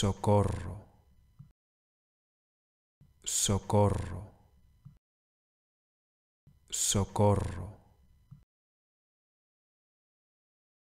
socorro, socorro, socorro.